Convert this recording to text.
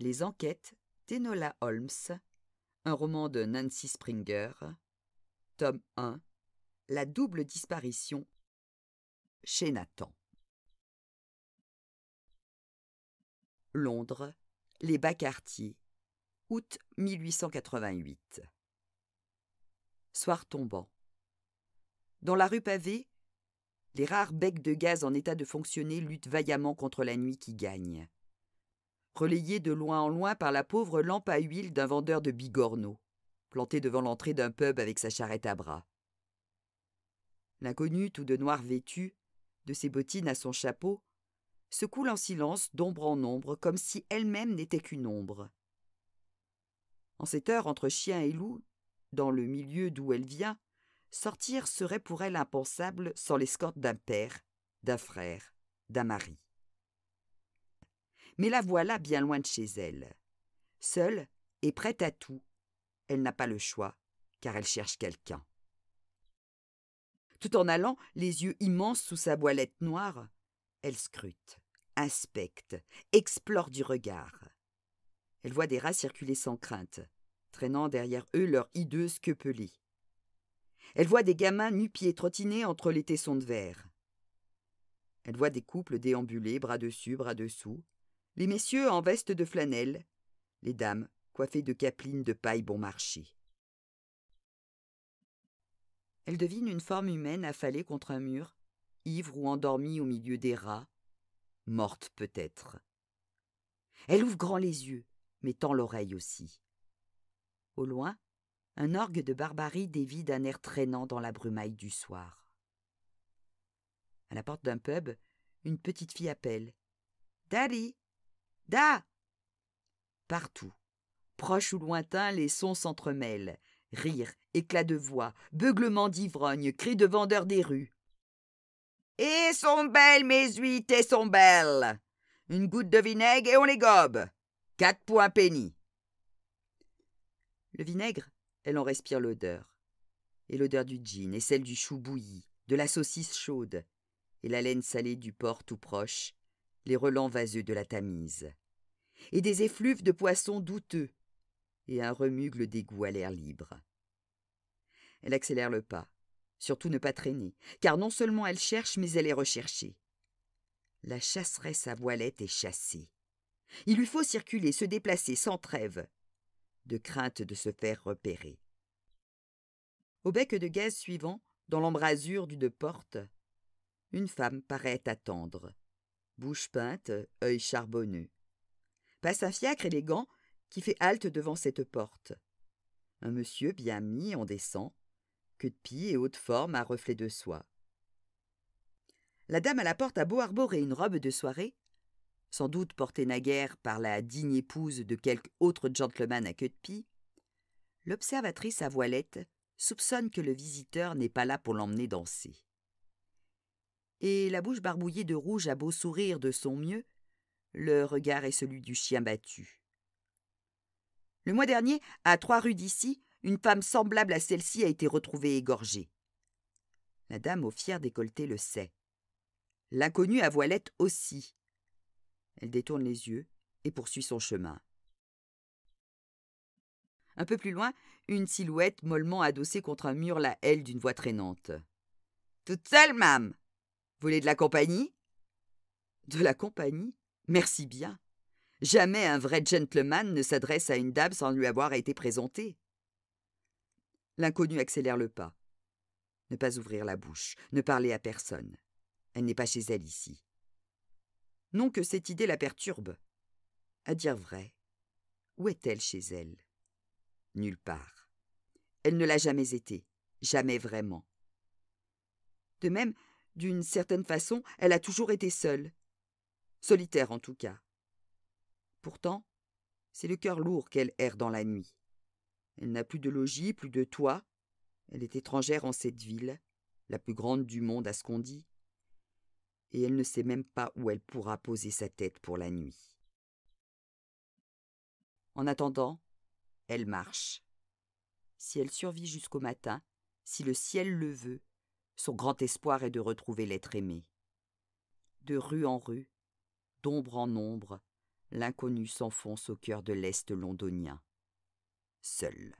Les enquêtes d'Enola Holmes, un roman de Nancy Springer, tome 1, La double disparition chez Nathan. Londres, les bas quartiers, août 1888. Soir tombant. Dans la rue pavée, les rares becs de gaz en état de fonctionner luttent vaillamment contre la nuit qui gagne relayée de loin en loin par la pauvre lampe à huile d'un vendeur de bigorneaux, planté devant l'entrée d'un pub avec sa charrette à bras. L'inconnue, tout de noir vêtue, de ses bottines à son chapeau, se coule en silence d'ombre en ombre, comme si elle-même n'était qu'une ombre. En cette heure, entre chien et loup, dans le milieu d'où elle vient, sortir serait pour elle impensable sans l'escorte d'un père, d'un frère, d'un mari mais la voilà bien loin de chez elle. Seule et prête à tout, elle n'a pas le choix, car elle cherche quelqu'un. Tout en allant, les yeux immenses sous sa voilette noire, elle scrute, inspecte, explore du regard. Elle voit des rats circuler sans crainte, traînant derrière eux leur hideuse queue pelée. Elle voit des gamins nu-pieds trottiner entre les tessons de verre. Elle voit des couples déambuler bras dessus, bras dessous, les messieurs en veste de flanelle, les dames coiffées de capelines de paille bon marché. Elle devine une forme humaine affalée contre un mur, ivre ou endormie au milieu des rats, morte peut-être. Elle ouvre grand les yeux, mettant l'oreille aussi. Au loin, un orgue de barbarie dévie d'un air traînant dans la brumaille du soir. À la porte d'un pub, une petite fille appelle. Daddy, Da Partout, proche ou lointain, les sons s'entremêlent. Rires, éclats de voix, beuglements d'ivrognes, cris de vendeurs des rues. Et sont belles mes huîtres, et sont belles Une goutte de vinaigre et on les gobe Quatre points pénis Le vinaigre, elle en respire l'odeur. Et l'odeur du gin, et celle du chou bouilli, de la saucisse chaude, et la laine salée du porc tout proche, les relents vaseux de la Tamise, et des effluves de poissons douteux, et un remugle d'égout à l'air libre. Elle accélère le pas, surtout ne pas traîner, car non seulement elle cherche, mais elle est recherchée. La chasseresse à voilette est chassée. Il lui faut circuler, se déplacer sans trêve, de crainte de se faire repérer. Au bec de gaz suivant, dans l'embrasure d'une porte, une femme paraît attendre, bouche peinte, œil charbonneux. Passe un fiacre élégant qui fait halte devant cette porte. Un monsieur bien mis en descend, queue de pie et haute forme à reflet de soie. La dame à la porte a beau arborer une robe de soirée, sans doute portée naguère par la digne épouse de quelque autre gentleman à queue de pie, l'observatrice à voilette soupçonne que le visiteur n'est pas là pour l'emmener danser et la bouche barbouillée de rouge à beau sourire de son mieux, le regard est celui du chien battu. Le mois dernier, à trois rues d'ici, une femme semblable à celle-ci a été retrouvée égorgée. La dame au fier décolleté le sait. L'inconnue à voilette aussi. Elle détourne les yeux et poursuit son chemin. Un peu plus loin, une silhouette mollement adossée contre un mur la haile d'une voix traînante. Toute seule, ma'am Voulez de la compagnie De la compagnie Merci bien. Jamais un vrai gentleman ne s'adresse à une dame sans lui avoir été présenté. L'inconnu accélère le pas. Ne pas ouvrir la bouche, ne parler à personne. Elle n'est pas chez elle ici. Non que cette idée la perturbe. À dire vrai, où est-elle chez elle Nulle part. Elle ne l'a jamais été, jamais vraiment. De même, d'une certaine façon, elle a toujours été seule. Solitaire en tout cas. Pourtant, c'est le cœur lourd qu'elle erre dans la nuit. Elle n'a plus de logis, plus de toit. Elle est étrangère en cette ville, la plus grande du monde à ce qu'on dit. Et elle ne sait même pas où elle pourra poser sa tête pour la nuit. En attendant, elle marche. Si elle survit jusqu'au matin, si le ciel le veut, son grand espoir est de retrouver l'être aimé. De rue en rue, d'ombre en ombre, l'inconnu s'enfonce au cœur de l'Est londonien. Seul.